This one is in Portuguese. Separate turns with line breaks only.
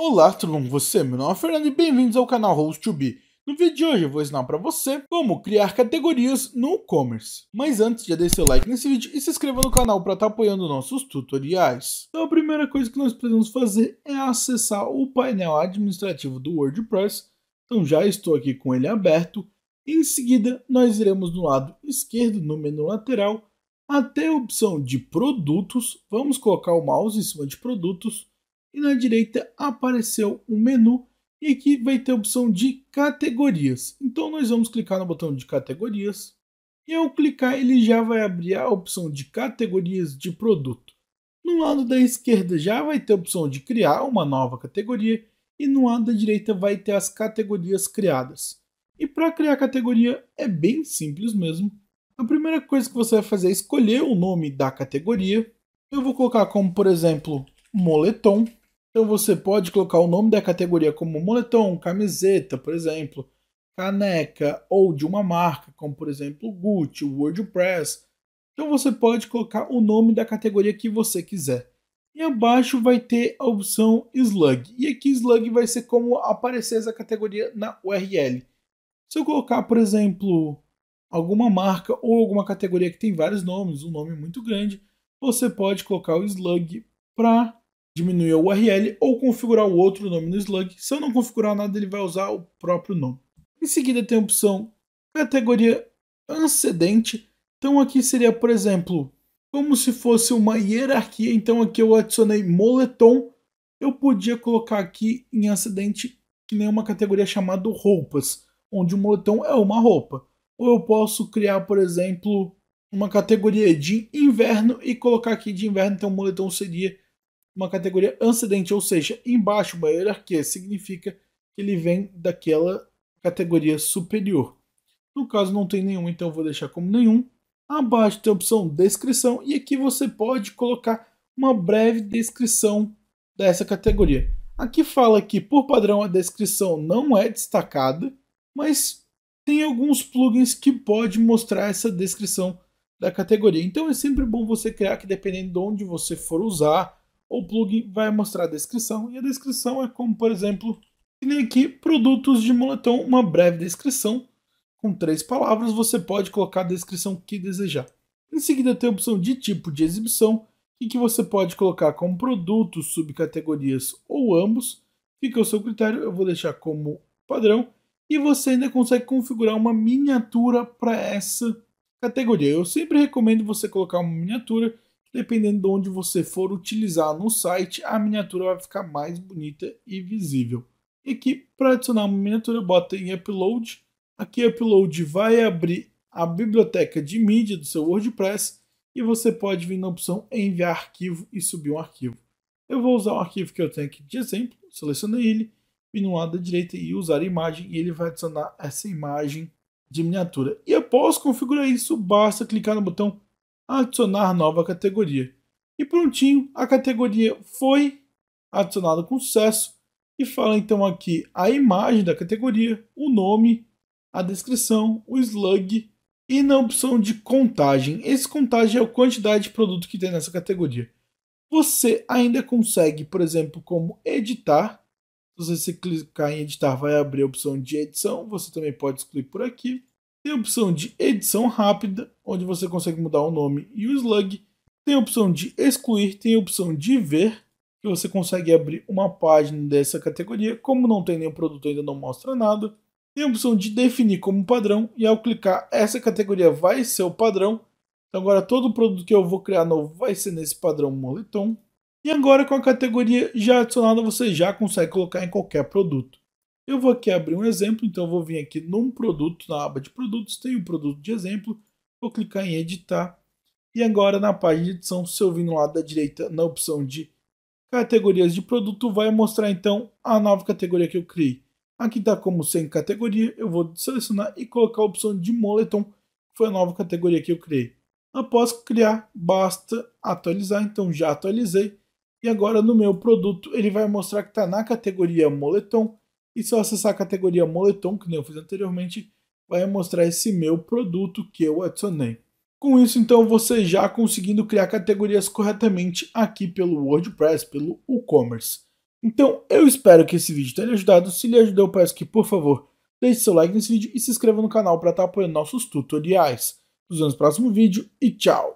Olá, tudo bom com você? Meu nome é Fernando e bem-vindos ao canal Host2B. No vídeo de hoje eu vou ensinar para você como criar categorias no e-commerce. Mas antes, já deixe seu like nesse vídeo e se inscreva no canal para estar tá apoiando nossos tutoriais. Então a primeira coisa que nós precisamos fazer é acessar o painel administrativo do WordPress. Então já estou aqui com ele aberto. Em seguida, nós iremos no lado esquerdo, no menu lateral, até a opção de produtos. Vamos colocar o mouse em cima de produtos e na direita apareceu um menu e aqui vai ter a opção de categorias. Então nós vamos clicar no botão de categorias e ao clicar ele já vai abrir a opção de categorias de produto. No lado da esquerda já vai ter a opção de criar uma nova categoria e no lado da direita vai ter as categorias criadas. E para criar categoria é bem simples mesmo. A primeira coisa que você vai fazer é escolher o nome da categoria. Eu vou colocar como, por exemplo, moletom. Então você pode colocar o nome da categoria como moletom, camiseta, por exemplo, caneca ou de uma marca, como por exemplo Gucci, WordPress. Então você pode colocar o nome da categoria que você quiser. E abaixo vai ter a opção Slug. E aqui Slug vai ser como aparecer essa categoria na URL. Se eu colocar, por exemplo, alguma marca ou alguma categoria que tem vários nomes, um nome muito grande, você pode colocar o Slug para diminuir a URL ou configurar o outro nome no Slug. Se eu não configurar nada, ele vai usar o próprio nome. Em seguida tem a opção categoria antecedente. Então aqui seria, por exemplo, como se fosse uma hierarquia. Então aqui eu adicionei moletom. Eu podia colocar aqui em antecedente que nem uma categoria chamada roupas, onde o moletom é uma roupa. Ou eu posso criar, por exemplo, uma categoria de inverno e colocar aqui de inverno, então o moletom seria uma categoria ancedente, ou seja, embaixo da hierarquia, significa que ele vem daquela categoria superior. No caso não tem nenhum, então vou deixar como nenhum. Abaixo tem a opção descrição e aqui você pode colocar uma breve descrição dessa categoria. Aqui fala que por padrão a descrição não é destacada, mas tem alguns plugins que pode mostrar essa descrição da categoria. Então é sempre bom você criar que dependendo de onde você for usar, o plugin vai mostrar a descrição, e a descrição é como, por exemplo, que nem aqui, produtos de moletom, uma breve descrição, com três palavras, você pode colocar a descrição que desejar. Em seguida tem a opção de tipo de exibição, e que você pode colocar como produtos, subcategorias ou ambos, fica ao seu critério, eu vou deixar como padrão, e você ainda consegue configurar uma miniatura para essa categoria. Eu sempre recomendo você colocar uma miniatura, Dependendo de onde você for utilizar no site, a miniatura vai ficar mais bonita e visível. E aqui, para adicionar uma miniatura, bota em Upload. Aqui, Upload vai abrir a biblioteca de mídia do seu WordPress e você pode vir na opção Enviar arquivo e subir um arquivo. Eu vou usar o arquivo que eu tenho aqui de exemplo, selecionei ele, vim no lado da direita e usar a imagem, e ele vai adicionar essa imagem de miniatura. E após configurar isso, basta clicar no botão a adicionar nova categoria. E prontinho, a categoria foi adicionada com sucesso e fala então aqui a imagem da categoria, o nome, a descrição, o slug e na opção de contagem. Esse contagem é a quantidade de produto que tem nessa categoria. Você ainda consegue, por exemplo, como editar. Se você clicar em editar, vai abrir a opção de edição. Você também pode excluir por aqui. Tem a opção de edição rápida, onde você consegue mudar o nome e o slug. Tem a opção de excluir, tem a opção de ver, que você consegue abrir uma página dessa categoria. Como não tem nenhum produto, ainda não mostra nada. Tem a opção de definir como padrão, e ao clicar, essa categoria vai ser o padrão. Então agora todo produto que eu vou criar novo vai ser nesse padrão moletom. E agora com a categoria já adicionada, você já consegue colocar em qualquer produto. Eu vou aqui abrir um exemplo, então eu vou vir aqui num produto, na aba de produtos, tem o um produto de exemplo, vou clicar em editar. E agora na página de edição, se eu vir no lado da direita na opção de categorias de produto, vai mostrar então a nova categoria que eu criei. Aqui está como sem categoria, eu vou selecionar e colocar a opção de moletom, que foi a nova categoria que eu criei. Após criar, basta atualizar, então já atualizei. E agora no meu produto ele vai mostrar que está na categoria moletom e se eu acessar a categoria moletom, que nem eu fiz anteriormente, vai mostrar esse meu produto que eu adicionei. Com isso, então, você já conseguindo criar categorias corretamente aqui pelo WordPress, pelo e-commerce. Então, eu espero que esse vídeo tenha ajudado. Se lhe ajudou, eu peço que, por favor, deixe seu like nesse vídeo e se inscreva no canal para estar tá apoiando nossos tutoriais. Nos vemos no próximo vídeo e tchau!